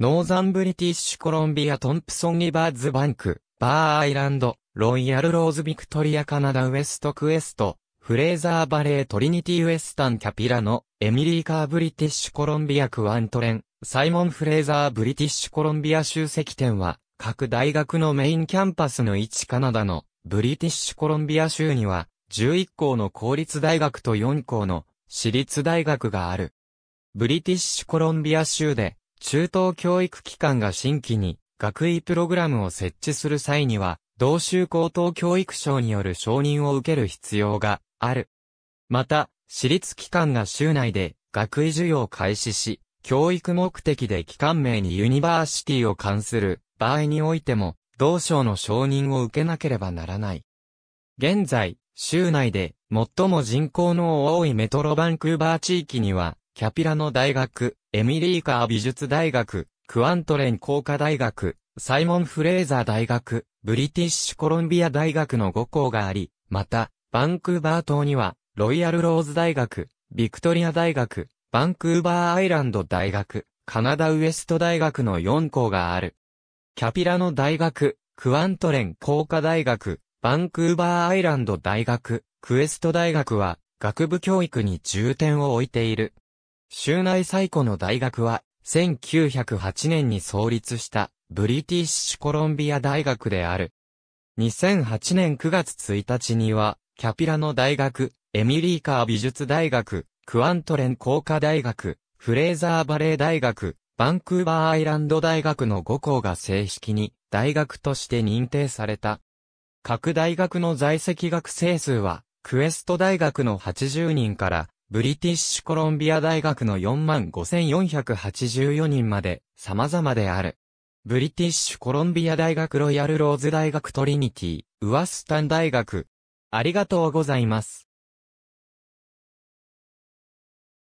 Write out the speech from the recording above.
ノーザンブリティッシュコロンビアトンプソンリバーズバンク、バーアイランド、ロイヤルローズビクトリアカナダウエストクエスト、フレーザーバレートリニティウエスタンキャピラの、エミリーカーブリティッシュコロンビアクワントレン、サイモン・フレーザーブリティッシュコロンビア集積店は、各大学のメインキャンパスの1カナダの、ブリティッシュコロンビア州には、11校の公立大学と4校の私立大学がある。ブリティッシュコロンビア州で中等教育機関が新規に学位プログラムを設置する際には、同州高等教育省による承認を受ける必要がある。また、私立機関が州内で学位授与を開始し、教育目的で機関名にユニバーシティを関する場合においても、同省の承認を受けなければならない。現在、州内で最も人口の多いメトロバンクーバー地域には、キャピラの大学、エミリー・カー美術大学、クアントレン工科大学、サイモン・フレーザー大学、ブリティッシュコロンビア大学の5校があり、また、バンクーバー島には、ロイヤル・ローズ大学、ビクトリア大学、バンクーバーアイランド大学、カナダウエスト大学の4校がある。キャピラノ大学、クアントレン工科大学、バンクーバーアイランド大学、クエスト大学は、学部教育に重点を置いている。州内最古の大学は、1908年に創立したブリティッシュコロンビア大学である。2008年9月1日には、キャピラノ大学、エミリーカー美術大学、クアントレン工科大学、フレーザーバレー大学、バンクーバーアイランド大学の5校が正式に大学として認定された。各大学の在籍学生数は、クエスト大学の80人からブリティッシュコロンビア大学の45,484人まで様々である。ブリティッシュコロンビア大学ロイヤルローズ大学トリニティ、ウワスタン大学。ありがとうございます。